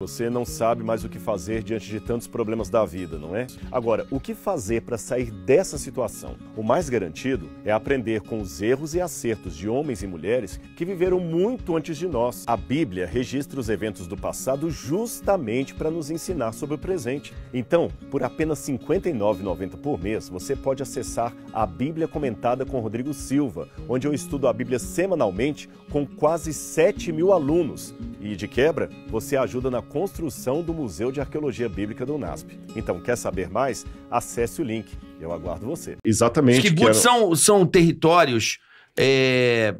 Você não sabe mais o que fazer diante de tantos problemas da vida, não é? Agora, o que fazer para sair dessa situação? O mais garantido é aprender com os erros e acertos de homens e mulheres que viveram muito antes de nós. A Bíblia registra os eventos do passado justamente para nos ensinar sobre o presente. Então, por apenas R$ 59,90 por mês, você pode acessar a Bíblia Comentada com Rodrigo Silva, onde eu estudo a Bíblia semanalmente com quase 7 mil alunos. E, de quebra, você ajuda na construção do Museu de Arqueologia Bíblica do NASP. Então, quer saber mais? Acesse o link. Eu aguardo você. Exatamente. Os kibbutz são, são territórios é,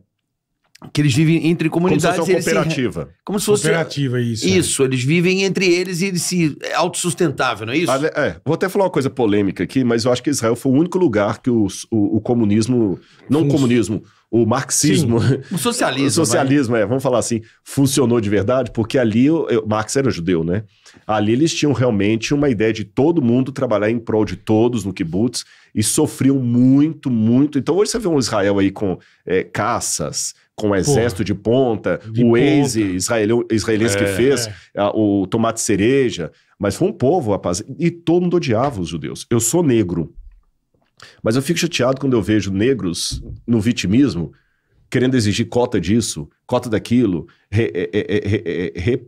que eles vivem entre comunidades. Como se fosse uma cooperativa. Se... como se fosse. Cooperativa, isso. É. Isso, é. eles vivem entre eles e eles se. É autossustentável, não é isso? É, vou até falar uma coisa polêmica aqui, mas eu acho que Israel foi o único lugar que os, o, o comunismo. Não Fun... comunismo, o marxismo. Sim, o socialismo. o socialismo, vai. é, vamos falar assim, funcionou de verdade, porque ali. Eu, eu, Marx era judeu, né? Ali eles tinham realmente uma ideia de todo mundo trabalhar em prol de todos no kibbutz e sofriam muito, muito. Então hoje você vê um Israel aí com é, caças com o exército Pô, de ponta, de o Waze israel, israelense é, que fez, é. a, o tomate cereja. Mas foi um povo, rapaz. E todo mundo odiava os judeus. Eu sou negro. Mas eu fico chateado quando eu vejo negros no vitimismo querendo exigir cota disso, cota daquilo, re, re, re,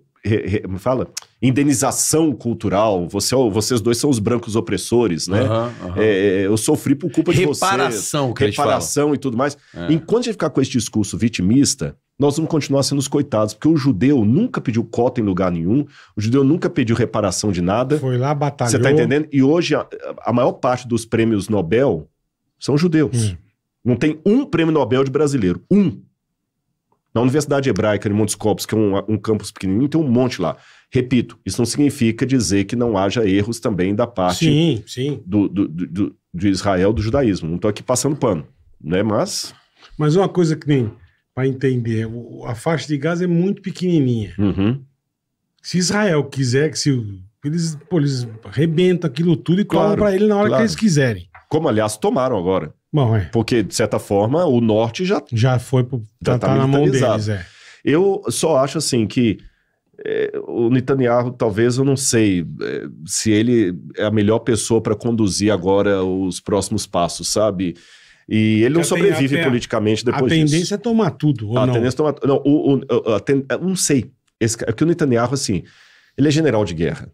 re fala indenização cultural. Você, é vocês dois são os brancos opressores, né? Uhum, uhum. É, eu sofri por culpa reparação, de vocês. Reparação, que Reparação e tudo mais. É. Enquanto a gente ficar com esse discurso vitimista, nós vamos continuar sendo os coitados, porque o judeu nunca pediu cota em lugar nenhum, o judeu nunca pediu reparação de nada. Foi lá, batalhou. Você tá entendendo? E hoje, a, a maior parte dos prêmios Nobel são judeus. Hum. Não tem um prêmio Nobel de brasileiro. Um. Na Universidade Hebraica de Montes Copos, que é um, um campus pequenininho, tem um monte lá. Repito, isso não significa dizer que não haja erros também da parte sim, sim. Do, do, do, de Israel, do judaísmo. Não estou aqui passando pano, né? Mas... Mas uma coisa que nem para entender, a faixa de Gaza é muito pequenininha. Uhum. Se Israel quiser que se eles, pô, eles arrebentam aquilo tudo e claro, para ele na hora claro. que eles quiserem. Como, aliás, tomaram agora. Bom, é. Porque, de certa forma, o norte já. Já foi. Pro, já tá, tá na mão deles, é. Eu só acho assim que é, o Netanyahu, talvez, eu não sei é, se ele é a melhor pessoa para conduzir agora os próximos passos, sabe? E ele Porque não sobrevive tem, é politicamente depois disso. A tendência disso. é tomar tudo, ou a não? Tendência é tomar, não, o, o, a ten, não sei. Esse, é que o Netanyahu, assim, ele é general de guerra.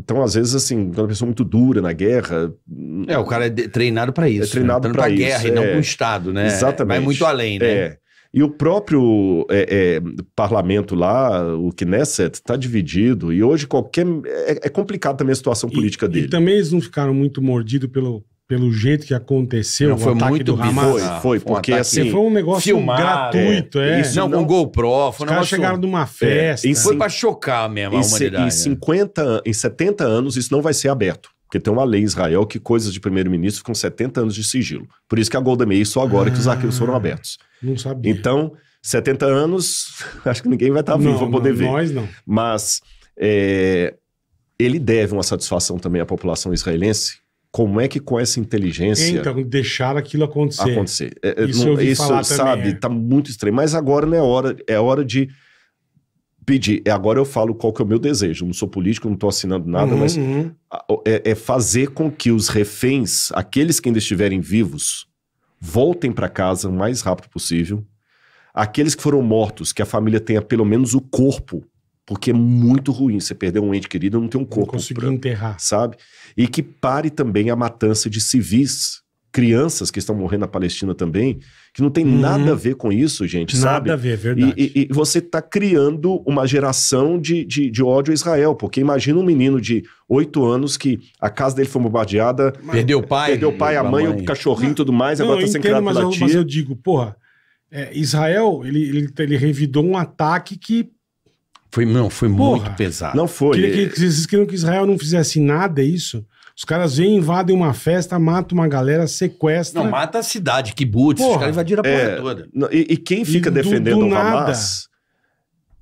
Então, às vezes, assim, quando a pessoa é muito dura na guerra, é, o cara é treinado para é isso. É treinado né? Tá para guerra é... e não para o Estado, né? Exatamente. Vai muito além, né? É. E o próprio é, é, parlamento lá, o Knesset, está dividido. E hoje qualquer. É, é complicado também a situação política e, dele. E também eles não ficaram muito mordidos pelo, pelo jeito que aconteceu. Não, foi muito do Hamas. Foi, foi, foi porque um assim. Foi um negócio gratuito, é. é. Isso, não, um com GoPro. Foi Os caras chegaram numa festa. É, foi para chocar mesmo a humanidade. Né? Em, 50, em 70 anos, isso não vai ser aberto. Porque tem uma lei em Israel que coisas de primeiro-ministro ficam 70 anos de sigilo. Por isso que a Golda Meir só agora ah, que os arquivos foram ah, abertos. Não sabia. Então, 70 anos, acho que ninguém vai estar tá vivo para poder não, ver. Nós não. Mas é, ele deve uma satisfação também à população israelense. Como é que com essa inteligência. Então, deixar aquilo acontecer. Acontecer. É, é isso, não, isso sabe, está é. Tá muito estranho. Mas agora não é hora, é hora de pedir. É, agora eu falo qual que é o meu desejo. Não sou político, não estou assinando nada, uhum, mas uhum. É, é, fazer com que os reféns, aqueles que ainda estiverem vivos, voltem para casa o mais rápido possível. Aqueles que foram mortos, que a família tenha pelo menos o corpo, porque é muito ruim você perder um ente querido e não ter um corpo. Não conseguir enterrar. Sabe? E que pare também a matança de civis crianças que estão morrendo na Palestina também, que não tem uhum. nada a ver com isso, gente, nada sabe? Nada a ver, é verdade. E, e, e você está criando uma geração de, de, de, ódio a Israel, porque imagina um menino de oito anos que a casa dele foi bombardeada... Mas, perdeu o pai. Perdeu o pai, a mãe, mãe, o cachorrinho e tudo mais, não, agora está sendo criado mas eu, Mas eu digo, porra, é, Israel, ele, ele, ele revidou um ataque que foi, não, foi Porra, muito pesado. Não foi. Que, que, vocês queriam que Israel não fizesse nada, é isso? Os caras vêm, invadem uma festa, matam uma galera, sequestram. Não, mata a cidade, que boots, os caras invadiram a é, porra é, toda. E, e, quem fica e defendendo do, do o Hamas...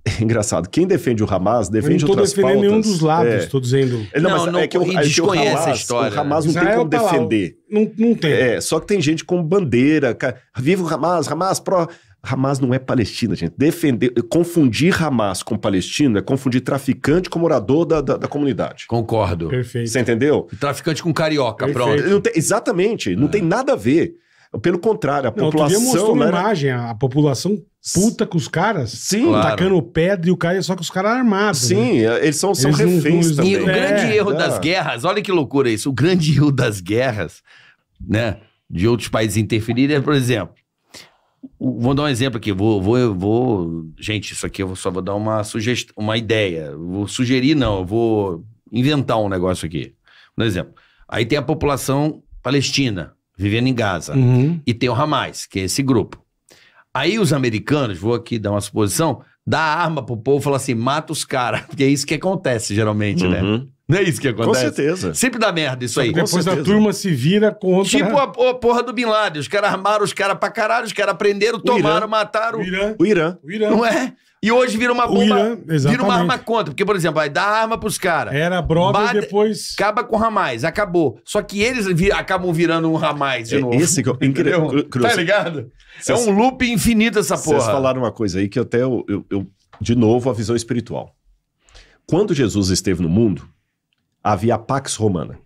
É engraçado, quem defende o Hamas defende o pautas. Eu não estou defendendo nenhum dos lados, estou é. dizendo... É, não, não, mas não, é que, eu, é que Hamas, a história. O Hamas não Israel tem como tá defender. lá, não, não tem. É, só que tem gente com bandeira, cara, viva o Hamas, Hamas pró... Hamas não é Palestina, gente. Defender, confundir Hamas com Palestina é confundir traficante com morador da, da, da comunidade. Concordo. Perfeito. Você entendeu? Traficante com carioca, Perfeito. pronto. Não tem, exatamente, não é. tem nada a ver. Pelo contrário, a não, população. mostrou uma imagem, a população puta com os caras, Sim, claro. tacando pedra e o cara só com os caras armados. Né? Sim, né? eles são, são eles reféns não, também. E o grande é, erro é. das guerras, olha que loucura isso, o grande erro das guerras, né, de outros países interferirem é, por exemplo, Vou dar um exemplo aqui. Vou, vou, vou. Gente, isso aqui eu só vou dar uma sugestão, uma ideia. Vou sugerir, não, eu vou inventar um negócio aqui. um exemplo, aí tem a população palestina vivendo em Gaza uhum. e tem o Hamas, que é esse grupo. Aí os americanos, vou aqui dar uma suposição, dá arma pro povo e fala assim: mata os caras, porque é isso que acontece geralmente, né? uhum. né? Não é isso que acontece? Com certeza. Sempre dá merda isso aí. Depois a turma se vira contra... Tipo a, a porra do Bin Laden. Os caras armaram os caras pra caralho, os caras prenderam, o tomaram, mataram... O Irã. o Irã. O Irã. Não é? E hoje vira uma bomba, Irã, vira uma arma contra. Porque, por exemplo, vai dar arma pros caras. Era brother e depois... Acaba com o Hamas, acabou. Só que eles vi, acabam virando um Hamas de é, novo. Esse que eu... Incrível. Tá ligado? Cês, é um loop infinito essa porra. Vocês falaram uma coisa aí que até eu, eu, eu... De novo, a visão espiritual. Quando Jesus esteve no mundo, havia a Pax Romana,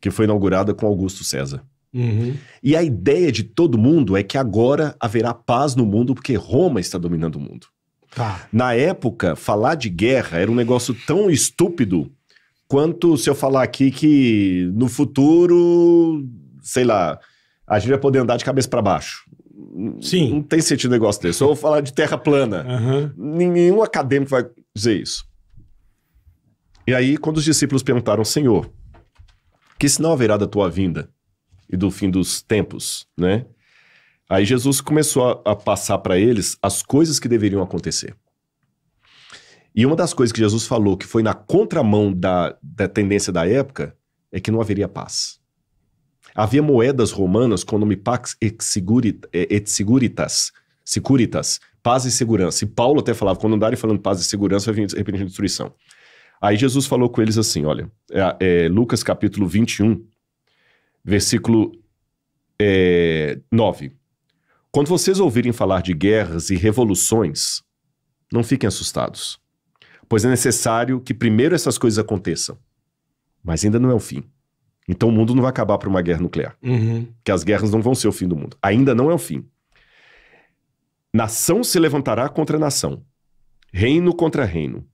que foi inaugurada com Augusto César. Uhum. E a ideia de todo mundo é que agora haverá paz no mundo porque Roma está dominando o mundo. Tá. Na época, falar de guerra era um negócio tão estúpido quanto se eu falar aqui que no futuro, sei lá, a gente vai poder andar de cabeça para baixo. Sim. Não tem sentido negócio desse. Ou falar de terra plana. Uhum. Nenhum acadêmico vai dizer isso. E aí, quando os discípulos perguntaram, Senhor, que sinal haverá da tua vinda e do fim dos tempos, né? Aí Jesus começou a, a passar para eles as coisas que deveriam acontecer. E uma das coisas que Jesus falou, que foi na contramão da, da tendência da época, é que não haveria paz. Havia moedas romanas com o nome Pax et, Seguritas, Securitas, paz e segurança. E Paulo até falava, quando andarem falando paz e segurança, vai vir repentino destruição. Aí Jesus falou com eles assim: olha, é, é, Lucas capítulo 21, versículo é, 9. Quando vocês ouvirem falar de guerras e revoluções, não fiquem assustados, pois é necessário que primeiro essas coisas aconteçam, mas ainda não é o fim. Então o mundo não vai acabar por uma guerra nuclear, uhum. que as guerras não vão ser o fim do mundo. Ainda não é o fim. Nação se levantará contra nação, reino contra reino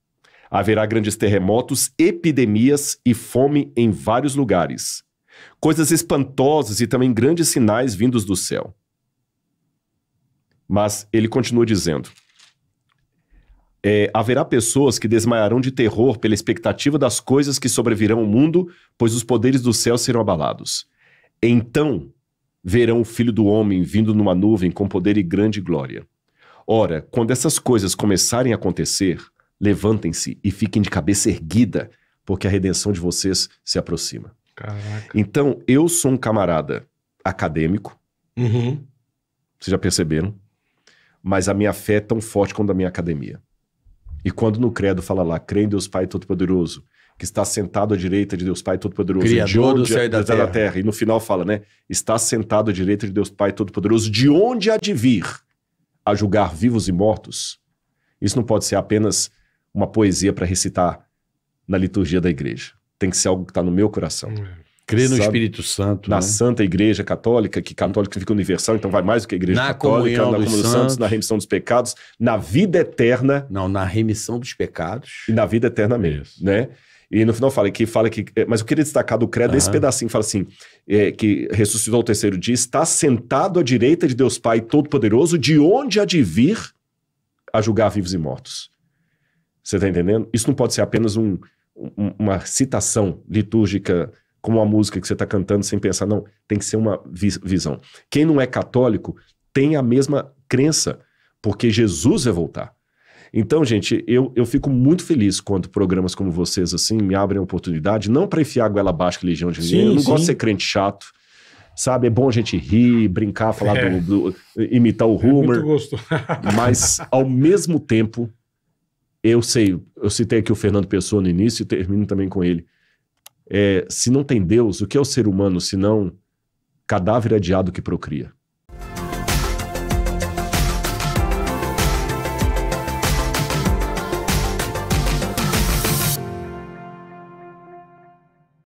Haverá grandes terremotos, epidemias e fome em vários lugares. Coisas espantosas e também grandes sinais vindos do céu. Mas ele continua dizendo: é, haverá pessoas que desmaiarão de terror pela expectativa das coisas que sobrevirão ao mundo, pois os poderes do céu serão abalados. Então verão o filho do homem vindo numa nuvem com poder e grande glória. Ora, quando essas coisas começarem a acontecer, Levantem-se e fiquem de cabeça erguida, porque a redenção de vocês se aproxima. Caraca. Então, eu sou um camarada acadêmico. Uhum. Vocês já perceberam? Mas a minha fé é tão forte quanto a minha academia. E quando no credo fala lá, crê em Deus Pai Todo-Poderoso, que está sentado à direita de Deus Pai Todo-Poderoso, Criador do céu e da, terra. terra. E no final fala, né? Está sentado à direita de Deus Pai Todo-Poderoso, de onde há de vir a julgar vivos e mortos. Isso não pode ser apenas uma poesia para recitar na liturgia da igreja. Tem que ser algo que está no meu coração. Hum. Crer no Sabe? Espírito Santo. Na né? Santa Igreja Católica, que católica fica universal, então vai mais do que a Igreja na Católica, comunhão na comunhão dos santos, na remissão dos pecados, na vida eterna. Não, na remissão dos pecados. E na vida eterna mesmo, Isso. né? E no final fala que fala que. É, mas eu queria destacar do credo uhum. esse pedacinho, fala assim: é, que ressuscitou ao terceiro dia, está sentado à direita de Deus Pai Todo-Poderoso, de onde há de vir a julgar vivos e mortos. Você está entendendo? Isso não pode ser apenas um, um, uma citação litúrgica como a música que você está cantando sem pensar. Não, tem que ser uma visão. Quem não é católico tem a mesma crença, porque Jesus vai voltar. Então, gente, eu, eu fico muito feliz quando programas como vocês, assim, me abrem oportunidade, não para enfiar a goela abaixo com legião de ninguém. eu não sim. gosto de ser crente chato. Sabe, é bom a gente rir, brincar, falar é. do, do, imitar o humor. É muito gostoso. mas, ao mesmo tempo, eu sei, eu citei aqui o Fernando Pessoa no início e termino também com ele. É, se não tem Deus, o que é o ser humano se não cadáver adiado que procria?